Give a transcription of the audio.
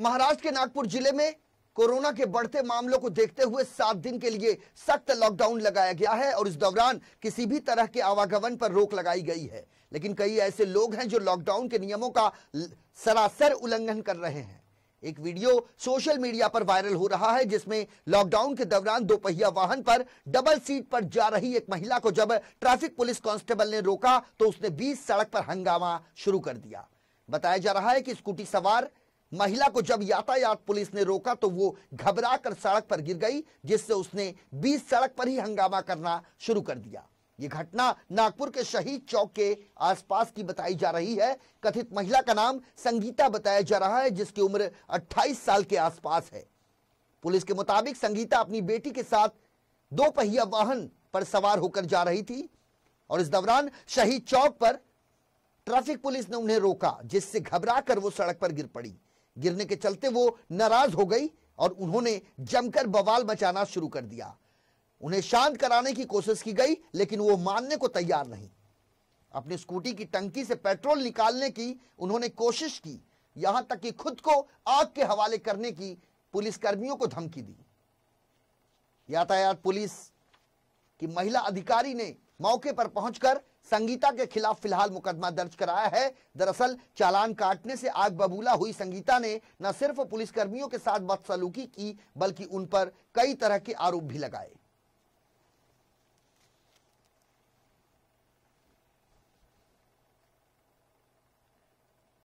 महाराष्ट्र के नागपुर जिले में कोरोना के बढ़ते मामलों को देखते हुए सात दिन के लिए सख्त लॉकडाउन लगाया गया है और इस दौरान किसी भी तरह के आवागमन पर रोक लगाई गई है लेकिन कई ऐसे लोग हैं जो लॉकडाउन के नियमों का सरासर उल्लंघन कर रहे हैं एक वीडियो सोशल मीडिया पर वायरल हो रहा है जिसमें लॉकडाउन के दौरान दोपहिया वाहन पर डबल सीट पर जा रही एक महिला को जब ट्रैफिक पुलिस कांस्टेबल ने रोका तो उसने बीच सड़क पर हंगामा शुरू कर दिया बताया जा रहा है कि स्कूटी सवार महिला को जब यातायात पुलिस ने रोका तो वो घबराकर सड़क पर गिर गई जिससे उसने बीच सड़क पर ही हंगामा करना शुरू कर दिया ये घटना नागपुर के शहीद चौक के आसपास की बताई जा रही है कथित महिला का नाम संगीता बताया जा रहा है जिसकी उम्र 28 साल के आसपास है पुलिस के मुताबिक संगीता अपनी बेटी के साथ दो पहिया वाहन पर सवार होकर जा रही थी और इस दौरान शहीद चौक पर ट्रैफिक पुलिस ने उन्हें रोका जिससे घबरा कर वो सड़क पर गिर पड़ी गिरने के चलते वो नाराज हो गई और उन्होंने जमकर बवाल मचाना शुरू कर दिया उन्हें शांत कराने की कोशिश की गई लेकिन वो मानने को तैयार नहीं अपनी स्कूटी की टंकी से पेट्रोल निकालने की उन्होंने कोशिश की यहां तक कि खुद को आग के हवाले करने की पुलिसकर्मियों को धमकी दी यातायात पुलिस की महिला अधिकारी ने मौके पर पहुंचकर संगीता के खिलाफ फिलहाल मुकदमा दर्ज कराया है दरअसल चालान काटने से आग बबूला हुई संगीता ने न सिर्फ पुलिसकर्मियों के साथ बदसलूकी की बल्कि उन पर कई तरह के आरोप भी लगाए